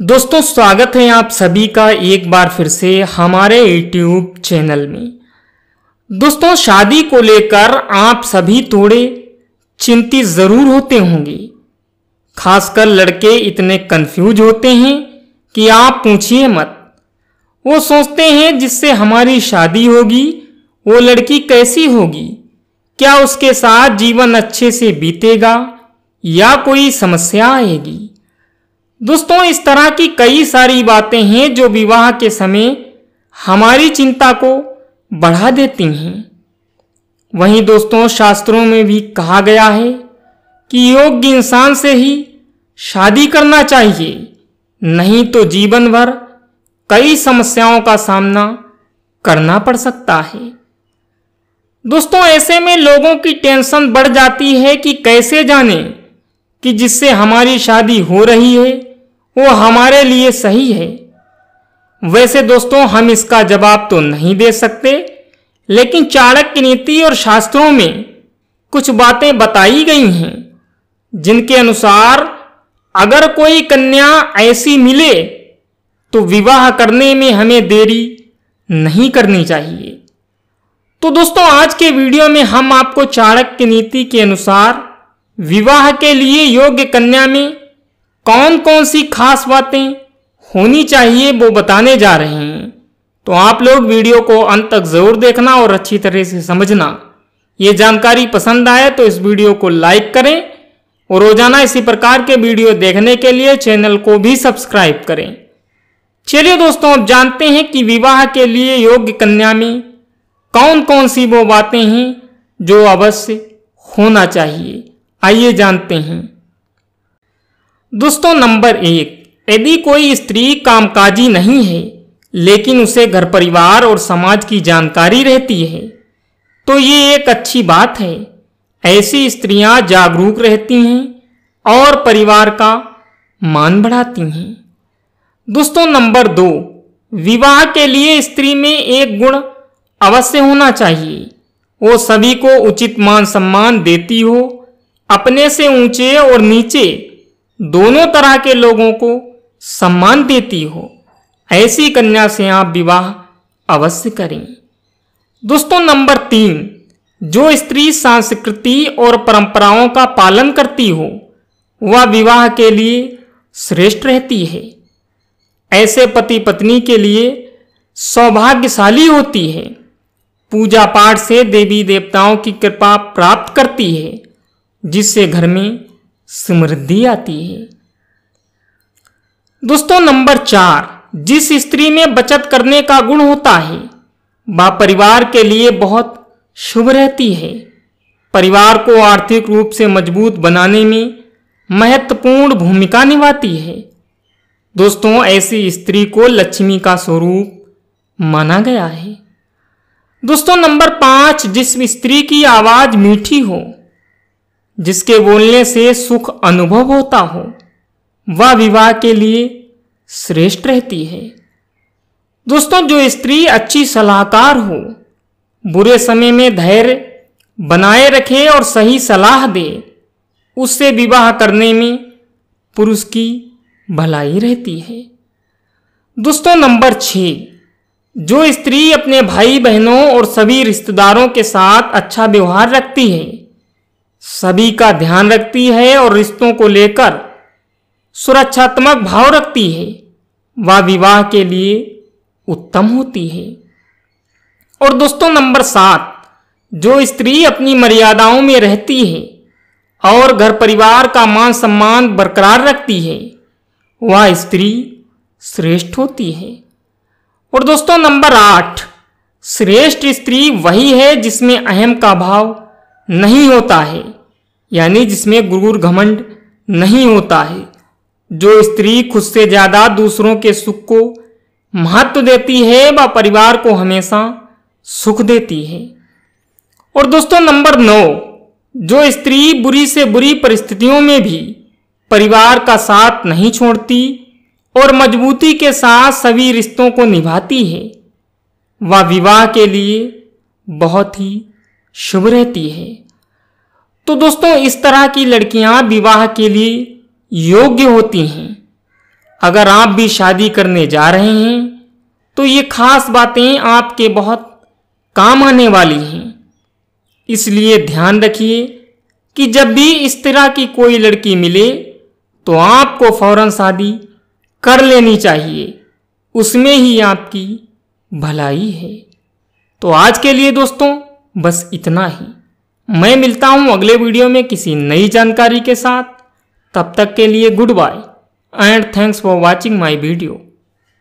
दोस्तों स्वागत है आप सभी का एक बार फिर से हमारे यूट्यूब चैनल में दोस्तों शादी को लेकर आप सभी थोड़े चिंतित ज़रूर होते होंगे खासकर लड़के इतने कंफ्यूज होते हैं कि आप पूछिए मत वो सोचते हैं जिससे हमारी शादी होगी वो लड़की कैसी होगी क्या उसके साथ जीवन अच्छे से बीतेगा या कोई समस्या आएगी दोस्तों इस तरह की कई सारी बातें हैं जो विवाह के समय हमारी चिंता को बढ़ा देती हैं वहीं दोस्तों शास्त्रों में भी कहा गया है कि योग्य इंसान से ही शादी करना चाहिए नहीं तो जीवन भर कई समस्याओं का सामना करना पड़ सकता है दोस्तों ऐसे में लोगों की टेंशन बढ़ जाती है कि कैसे जाने कि जिससे हमारी शादी हो रही है वो हमारे लिए सही है वैसे दोस्तों हम इसका जवाब तो नहीं दे सकते लेकिन चाणक्य नीति और शास्त्रों में कुछ बातें बताई गई हैं जिनके अनुसार अगर कोई कन्या ऐसी मिले तो विवाह करने में हमें देरी नहीं करनी चाहिए तो दोस्तों आज के वीडियो में हम आपको चाणक्य नीति के अनुसार विवाह के लिए योग्य कन्या में कौन कौन सी खास बातें होनी चाहिए वो बताने जा रहे हैं तो आप लोग वीडियो को अंत तक ज़रूर देखना और अच्छी तरह से समझना ये जानकारी पसंद आए तो इस वीडियो को लाइक करें और रोजाना इसी प्रकार के वीडियो देखने के लिए चैनल को भी सब्सक्राइब करें चलिए दोस्तों अब जानते हैं कि विवाह के लिए योग्य कन्या में कौन कौन सी वो बातें हैं जो अवश्य होना चाहिए आइए जानते हैं दोस्तों नंबर एक यदि कोई स्त्री कामकाजी नहीं है लेकिन उसे घर परिवार और समाज की जानकारी रहती है तो ये एक अच्छी बात है ऐसी स्त्रियां जागरूक रहती हैं और परिवार का मान बढ़ाती हैं दोस्तों नंबर दो विवाह के लिए स्त्री में एक गुण अवश्य होना चाहिए वो सभी को उचित मान सम्मान देती हो अपने से ऊंचे और नीचे दोनों तरह के लोगों को सम्मान देती हो ऐसी कन्या से आप विवाह अवश्य करें दोस्तों नंबर तीन जो स्त्री संस्कृति और परंपराओं का पालन करती हो वह विवाह के लिए श्रेष्ठ रहती है ऐसे पति पत्नी के लिए सौभाग्यशाली होती है पूजा पाठ से देवी देवताओं की कृपा प्राप्त करती है जिससे घर में समृद्धि आती है दोस्तों नंबर चार जिस स्त्री में बचत करने का गुण होता है वह परिवार के लिए बहुत शुभ रहती है परिवार को आर्थिक रूप से मजबूत बनाने में महत्वपूर्ण भूमिका निभाती है दोस्तों ऐसी स्त्री को लक्ष्मी का स्वरूप माना गया है दोस्तों नंबर पांच जिस स्त्री की आवाज़ मीठी हो जिसके बोलने से सुख अनुभव होता हो वह विवाह के लिए श्रेष्ठ रहती है दोस्तों जो स्त्री अच्छी सलाहकार हो बुरे समय में धैर्य बनाए रखे और सही सलाह दे उससे विवाह करने में पुरुष की भलाई रहती है दोस्तों नंबर छ जो स्त्री अपने भाई बहनों और सभी रिश्तेदारों के साथ अच्छा व्यवहार रखती है सभी का ध्यान रखती है और रिश्तों को लेकर सुरक्षात्मक भाव रखती है वह विवाह के लिए उत्तम होती है और दोस्तों नंबर सात जो स्त्री अपनी मर्यादाओं में रहती है और घर परिवार का मान सम्मान बरकरार रखती है वह स्त्री श्रेष्ठ होती है और दोस्तों नंबर आठ श्रेष्ठ स्त्री वही है जिसमें अहम का भाव नहीं होता है यानी जिसमें गुरूर घमंड नहीं होता है जो स्त्री खुद से ज़्यादा दूसरों के सुख को महत्व देती है व परिवार को हमेशा सुख देती है और दोस्तों नंबर नौ जो स्त्री बुरी से बुरी परिस्थितियों में भी परिवार का साथ नहीं छोड़ती और मजबूती के साथ सभी रिश्तों को निभाती है वह विवाह के लिए बहुत ही शुभ रहती है तो दोस्तों इस तरह की लड़कियां विवाह के लिए योग्य होती हैं अगर आप भी शादी करने जा रहे हैं तो ये खास बातें आपके बहुत काम आने वाली हैं इसलिए ध्यान रखिए कि जब भी इस तरह की कोई लड़की मिले तो आपको फौरन शादी कर लेनी चाहिए उसमें ही आपकी भलाई है तो आज के लिए दोस्तों बस इतना ही मैं मिलता हूँ अगले वीडियो में किसी नई जानकारी के साथ तब तक के लिए goodbye and thanks for watching my video